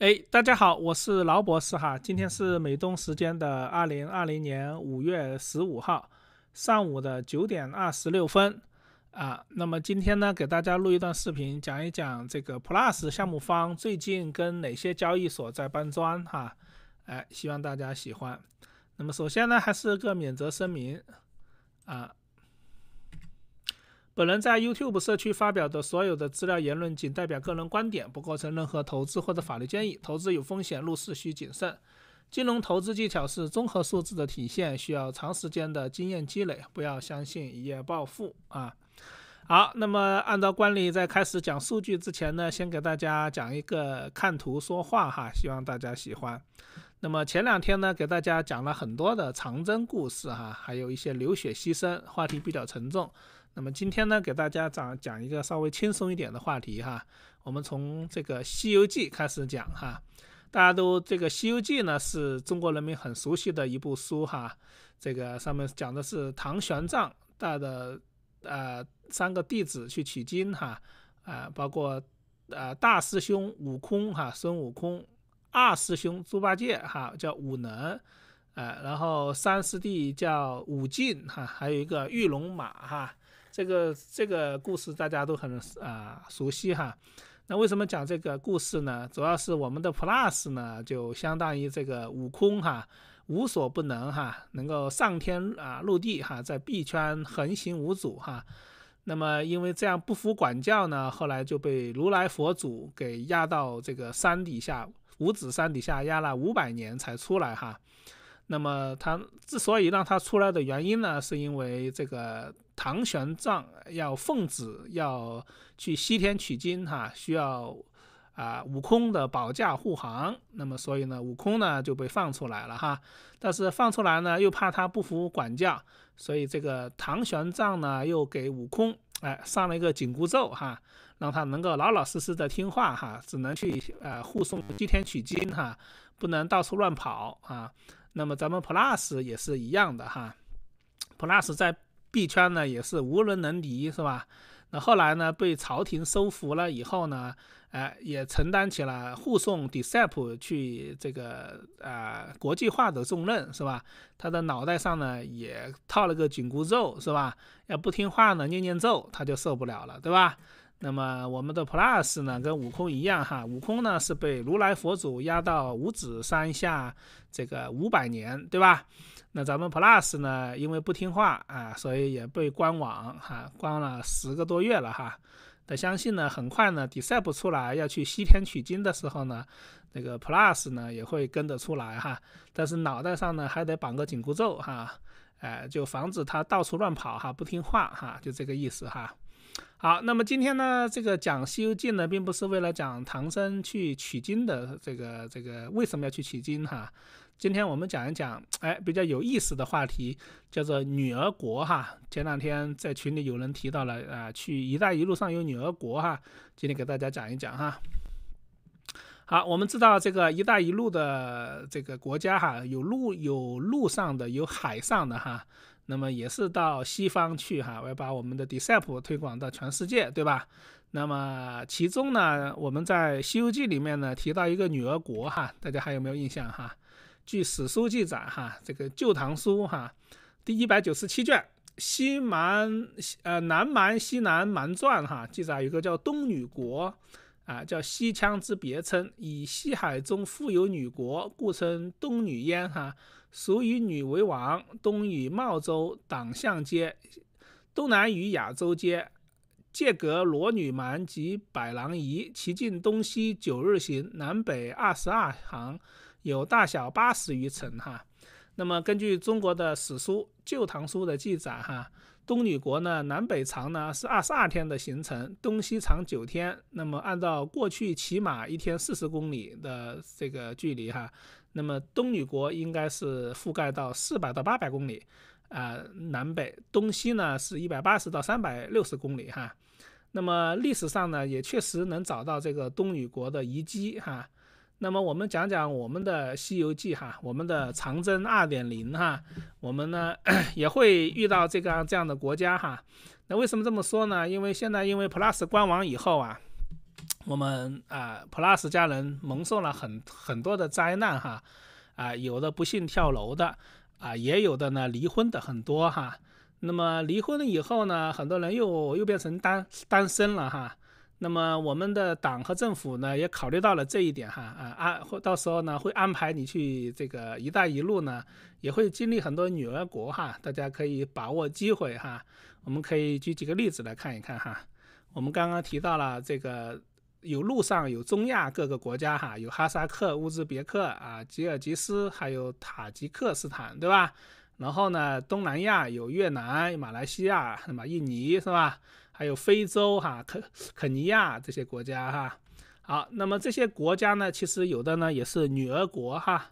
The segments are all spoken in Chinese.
哎，大家好，我是劳博士哈。今天是美东时间的二零二零年五月十五号上午的九点二十六分啊。那么今天呢，给大家录一段视频，讲一讲这个 Plus 项目方最近跟哪些交易所在搬砖哈。哎，希望大家喜欢。那么首先呢，还是个免责声明啊。本人在 YouTube 社区发表的所有的资料言论，仅代表个人观点，不构成任何投资或者法律建议。投资有风险，入市需谨慎。金融投资技巧是综合素质的体现，需要长时间的经验积累。不要相信一夜暴富啊！好，那么按照惯例，在开始讲数据之前呢，先给大家讲一个看图说话哈，希望大家喜欢。那么前两天呢，给大家讲了很多的长征故事哈，还有一些流血牺牲，话题比较沉重。那么今天呢，给大家讲讲一个稍微轻松一点的话题哈。我们从这个《西游记》开始讲哈。大家都这个《西游记》呢是中国人民很熟悉的一部书哈。这个上面讲的是唐玄奘带的呃三个弟子去取经哈。啊，包括啊大师兄悟空哈，孙悟空；二师兄猪八戒哈，叫悟能；呃，然后三师弟叫悟进哈，还有一个玉龙马哈。这个这个故事大家都很啊熟悉哈，那为什么讲这个故事呢？主要是我们的 Plus 呢，就相当于这个悟空哈，无所不能哈，能够上天啊，入地哈，在 B 圈横行无阻哈。那么因为这样不服管教呢，后来就被如来佛祖给压到这个山底下五指山底下压了五百年才出来哈。那么他之所以让他出来的原因呢，是因为这个唐玄奘要奉旨要去西天取经哈，需要啊悟空的保驾护航。那么所以呢，悟空呢就被放出来了哈。但是放出来呢，又怕他不服管教，所以这个唐玄奘呢又给悟空哎上了一个紧箍咒哈，让他能够老老实实的听话哈，只能去呃护送西天取经哈，不能到处乱跑啊。那么咱们 Plus 也是一样的哈，Plus 在币圈呢也是无人能敌是吧？那后来呢被朝廷收服了以后呢，哎，也承担起了护送 d e c e p 去这个呃国际化的重任是吧？他的脑袋上呢也套了个紧箍咒是吧？要不听话呢念念咒他就受不了了对吧？那么我们的 Plus 呢，跟悟空一样哈，悟空呢是被如来佛祖压到五指山下这个五百年，对吧？那咱们 Plus 呢，因为不听话啊，所以也被关网哈，关了十个多月了哈。那相信呢，很快呢 d e i e 不出来要去西天取经的时候呢，那个 Plus 呢也会跟得出来哈。但是脑袋上呢还得绑个紧箍咒哈，哎，就防止他到处乱跑哈，不听话哈，就这个意思哈。好，那么今天呢，这个讲《西游记》呢，并不是为了讲唐僧去取经的这个这个为什么要去取经哈，今天我们讲一讲，哎，比较有意思的话题，叫做女儿国哈。前两天在群里有人提到了啊，去“一带一路”上有女儿国哈，今天给大家讲一讲哈。好，我们知道这个“一带一路”的这个国家哈，有陆有陆上的，有海上的哈。那么也是到西方去哈，我要把我们的 d e c e p 推广到全世界，对吧？那么其中呢，我们在《西游记》里面呢提到一个女儿国哈，大家还有没有印象哈？据史书记载哈，这个《旧唐书》哈第一百九十七卷《西蛮》呃《南蛮西南蛮传》哈记载，有个叫东女国啊，叫西羌之别称，以西海中富有女国，故称东女焉哈。属以女为王，东与茂州党项街，东南与雅州街，界隔罗女蛮及百郎夷。其境东西九日行，南北二十二行，有大小八十余城。哈，那么根据中国的史书《旧唐书》的记载，哈，东女国呢，南北长呢是二十二天的行程，东西长九天。那么按照过去骑马一天四十公里的这个距离，哈。那么东女国应该是覆盖到四百到八百公里，啊南北东西呢是一百八十到三百六十公里哈。那么历史上呢也确实能找到这个东女国的遗迹哈。那么我们讲讲我们的《西游记》哈，我们的长征二点零哈，我们呢也会遇到这个这样的国家哈。那为什么这么说呢？因为现在因为 Plus 官网以后啊。我们啊，plus 家人蒙受了很很多的灾难哈，啊，有的不幸跳楼的，啊，也有的呢离婚的很多哈。那么离婚了以后呢，很多人又又变成单单身了哈。那么我们的党和政府呢，也考虑到了这一点哈，啊，啊，或到时候呢会安排你去这个“一带一路”呢，也会经历很多女儿国哈，大家可以把握机会哈。我们可以举几个例子来看一看哈。我们刚刚提到了这个。有路上有中亚各个国家哈，有哈萨克、乌兹别克啊、吉尔吉斯，还有塔吉克斯坦，对吧？然后呢，东南亚有越南、马来西亚，那么印尼是吧？还有非洲哈肯肯尼亚这些国家哈。好，那么这些国家呢，其实有的呢也是女儿国哈。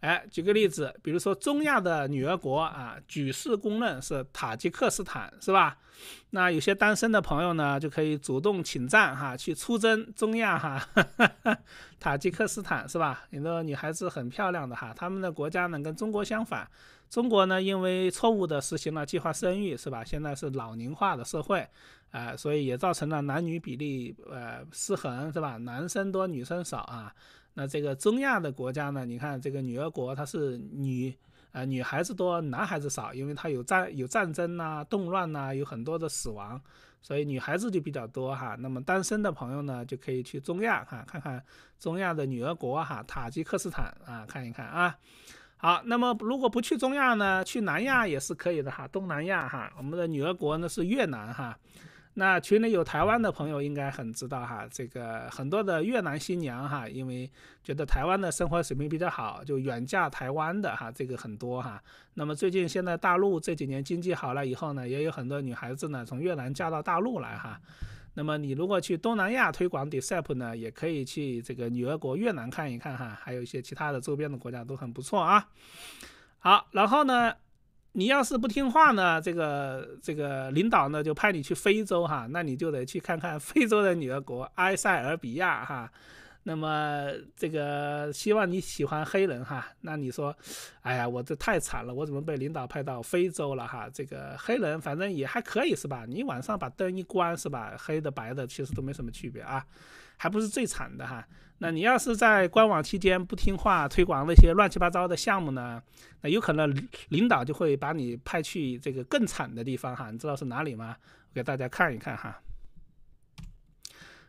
哎，举个例子，比如说中亚的女儿国啊，举世公认是塔吉克斯坦，是吧？那有些单身的朋友呢，就可以主动请战哈，去出征中亚哈，塔吉克斯坦，是吧？你的女孩子很漂亮的哈，他们的国家呢跟中国相反，中国呢因为错误的实行了计划生育，是吧？现在是老龄化的社会，哎，所以也造成了男女比例呃失衡，是吧？男生多女生少啊。那这个中亚的国家呢？你看这个女儿国，它是女，呃，女孩子多，男孩子少，因为它有战有战争呐、动乱呐，有很多的死亡，所以女孩子就比较多哈。那么单身的朋友呢，就可以去中亚哈，看看中亚的女儿国哈，塔吉克斯坦啊，看一看啊。好，那么如果不去中亚呢，去南亚也是可以的哈，东南亚哈，我们的女儿国呢是越南哈。那群里有台湾的朋友应该很知道哈，这个很多的越南新娘哈，因为觉得台湾的生活水平比较好，就远嫁台湾的哈，这个很多哈。那么最近现在大陆这几年经济好了以后呢，也有很多女孩子呢从越南嫁到大陆来哈。那么你如果去东南亚推广 d e c e p 呢，也可以去这个女儿国越南看一看哈，还有一些其他的周边的国家都很不错啊。好，然后呢？你要是不听话呢，这个这个领导呢就派你去非洲哈，那你就得去看看非洲的女儿国，埃塞俄比亚哈。那么这个希望你喜欢黑人哈，那你说，哎呀，我这太惨了，我怎么被领导派到非洲了哈？这个黑人反正也还可以是吧？你晚上把灯一关是吧？黑的白的其实都没什么区别啊，还不是最惨的哈。那你要是在官网期间不听话，推广那些乱七八糟的项目呢，那有可能领导就会把你派去这个更惨的地方哈。你知道是哪里吗？给大家看一看哈。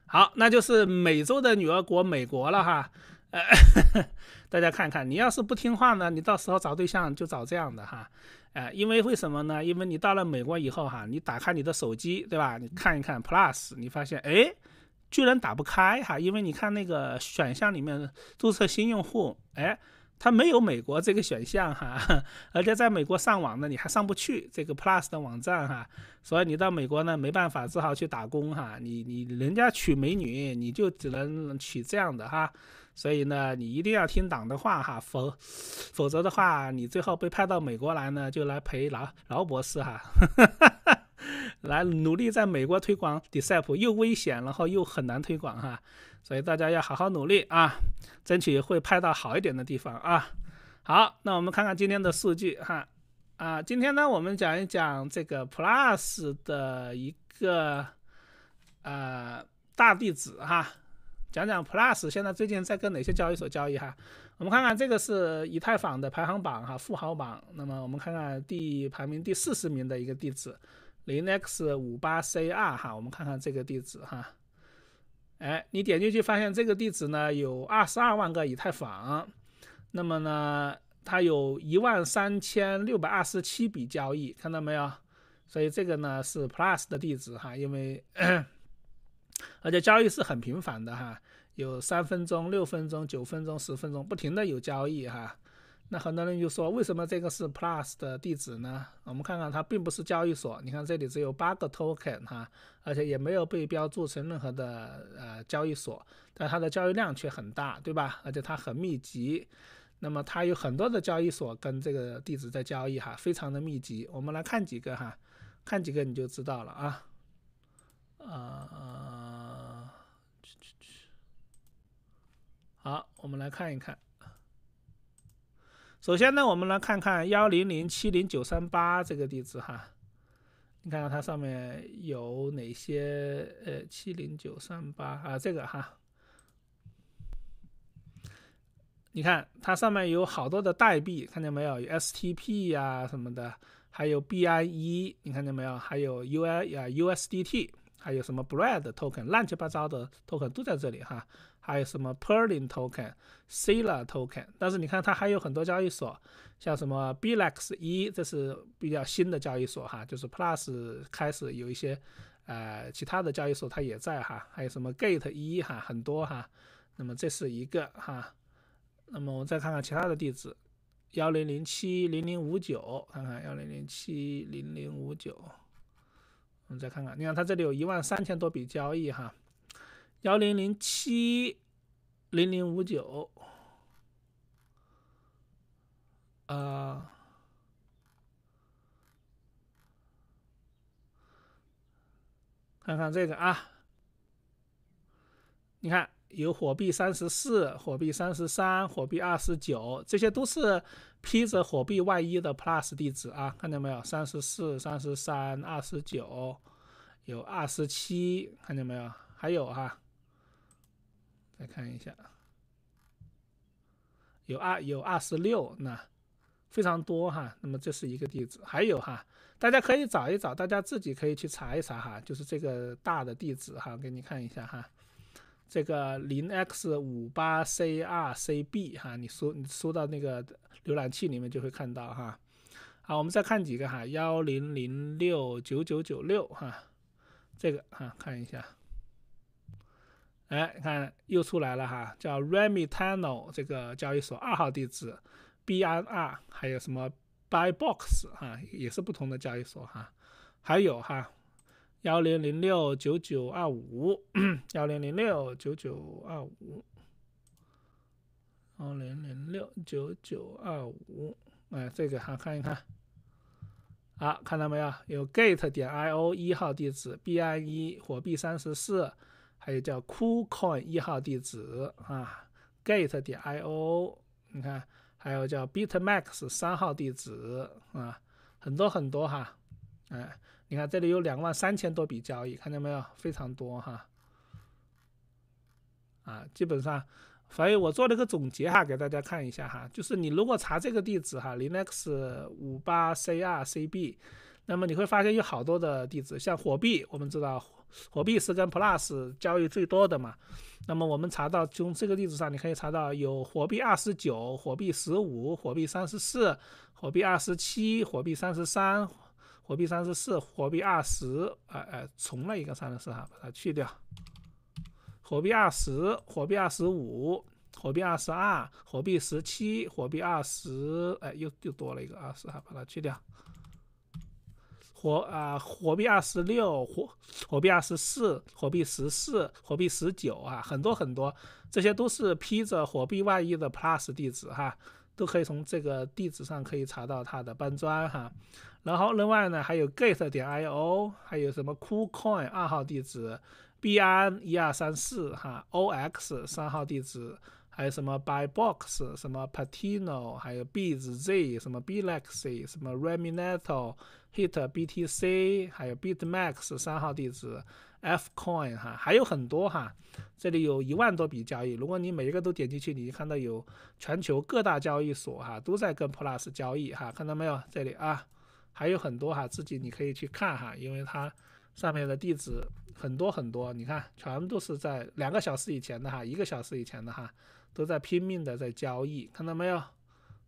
好，那就是美洲的女儿国美国了哈，呃，大家看看，你要是不听话呢，你到时候找对象就找这样的哈，呃，因为为什么呢？因为你到了美国以后哈，你打开你的手机，对吧？你看一看 Plus，你发现哎，居然打不开哈，因为你看那个选项里面注册新用户，哎。他没有美国这个选项哈，而且在美国上网呢，你还上不去这个 Plus 的网站哈，所以你到美国呢没办法，只好去打工哈。你你人家娶美女，你就只能娶这样的哈，所以呢你一定要听党的话哈，否否则的话你最后被派到美国来呢，就来陪劳劳博士哈。来努力在美国推广 d e s p 又危险，然后又很难推广哈，所以大家要好好努力啊，争取会拍到好一点的地方啊。好，那我们看看今天的数据哈啊，今天呢我们讲一讲这个 Plus 的一个呃大地址哈，讲讲 Plus 现在最近在跟哪些交易所交易哈。我们看看这个是以太坊的排行榜哈富豪榜，那么我们看看第排名第四十名的一个地址。零 x 五八 c 二哈，我们看看这个地址哈，哎，你点进去发现这个地址呢有二十二万个以太坊，那么呢它有一万三千六百二十七笔交易，看到没有？所以这个呢是 plus 的地址哈，因为而且交易是很频繁的哈，有三分钟、六分钟、九分钟、十分钟不停的有交易哈。那很多人就说，为什么这个是 Plus 的地址呢？我们看看，它并不是交易所。你看这里只有八个 Token 哈，而且也没有被标注成任何的呃交易所，但它的交易量却很大，对吧？而且它很密集。那么它有很多的交易所跟这个地址在交易哈，非常的密集。我们来看几个哈，看几个你就知道了啊。呃，去去去，好，我们来看一看。首先呢，我们来看看幺零零七零九三八这个地址哈，你看到它上面有哪些呃七零九三八啊这个哈，你看它上面有好多的代币，看见没有？STP 呀什么的，还有 BIE，你看见没有？还有 UI 呀 USDT。还有什么 Bread Token、乱七八糟的 Token 都在这里哈，还有什么 p e r l i n g Token、Sila Token，但是你看它还有很多交易所，像什么 Blex 一，这是比较新的交易所哈，就是 Plus 开始有一些呃其他的交易所它也在哈，还有什么 Gate 一哈，很多哈，那么这是一个哈，那么我们再看看其他的地址，幺零零七零零五九，看看幺零零七零零五九。我们再看看，你看它这里有一万三千多笔交易哈，幺零零七零零五九，啊，看看这个啊，你看有火币三十四，火币三十三，火币二十九，这些都是。披着火币外衣的 Plus 地址啊，看见没有？三十四、三十三、二十九，有二十七，看见没有？还有哈，再看一下，有二有二十六，那非常多哈。那么这是一个地址，还有哈，大家可以找一找，大家自己可以去查一查哈，就是这个大的地址哈，给你看一下哈。这个零 x 五八 c 二 cb 哈，你输你输到那个浏览器里面就会看到哈。好，我们再看几个哈，幺零零六九九九六哈，这个哈看一下，哎，你看又出来了哈，叫 remitano 这个交易所二号地址 bnr，还有什么 bybox 哈，也是不同的交易所哈，还有哈。幺零零六九九二五，幺零零六九九二五，幺零零六九九二五，哎，这个哈看一看，好，看到没有？有 gate 点 io 一号地址，b 二一或 b 三十四，还有叫 coolcoin 一号地址啊，gate 点 io，你看还有叫 bitmax 三号地址啊，很多很多哈，哎。你看，这里有两万三千多笔交易，看见没有？非常多哈。啊，基本上，所以我做了一个总结哈，给大家看一下哈。就是你如果查这个地址哈，l i n u x 五八 crcb，那么你会发现有好多的地址。像火币，我们知道火币是跟 Plus 交易最多的嘛。那么我们查到从这个地址上，你可以查到有火币二十九、火币十五、火币三十四、火币二十七、火币三十三。货币三十四，货币二十，哎哎，重了一个三十四哈，把它去掉。货币二十，货币二十五，货币二十二，货币十七，货币二十，哎，又又多了一个二十哈，把它去掉。火啊，货币二十六，火货币二十四，货币十四，货币十九啊，很多很多，这些都是披着货币外衣的 plus 地址哈，都可以从这个地址上可以查到它的搬砖哈。然后另外呢，还有 gate 点 io，还有什么 cool coin 二号地址，bin 一二三四哈，ox 三号地址，还有什么 bybox 什么 patino，还有 bz 什么 blexy 什么 reminato hit btc，还有 bitmax 三号地址，fcoin 哈，还有很多哈，这里有一万多笔交易，如果你每一个都点进去，你就看到有全球各大交易所哈都在跟 plus 交易哈，看到没有？这里啊。还有很多哈，自己你可以去看哈，因为它上面的地址很多很多，你看全都是在两个小时以前的哈，一个小时以前的哈，都在拼命的在交易，看到没有？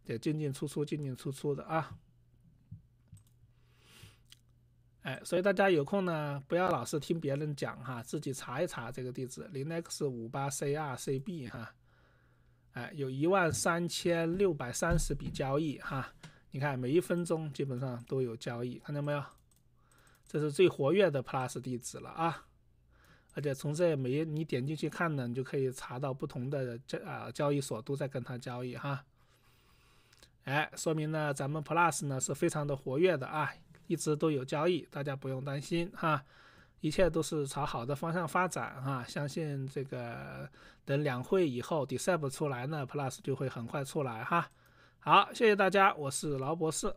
也进进出出，进进出出的啊。哎，所以大家有空呢，不要老是听别人讲哈，自己查一查这个地址零 x 五八 c 二 cb 哈，哎，有一万三千六百三十笔交易哈。你看，每一分钟基本上都有交易，看到没有？这是最活跃的 Plus 地址了啊！而且从这每一你点进去看呢，你就可以查到不同的交啊交易所都在跟它交易哈。哎，说明呢，咱们 Plus 呢是非常的活跃的啊，一直都有交易，大家不用担心哈，一切都是朝好的方向发展啊！相信这个等两会以后 d e c i b 出来呢，Plus 就会很快出来哈。好，谢谢大家，我是劳博士。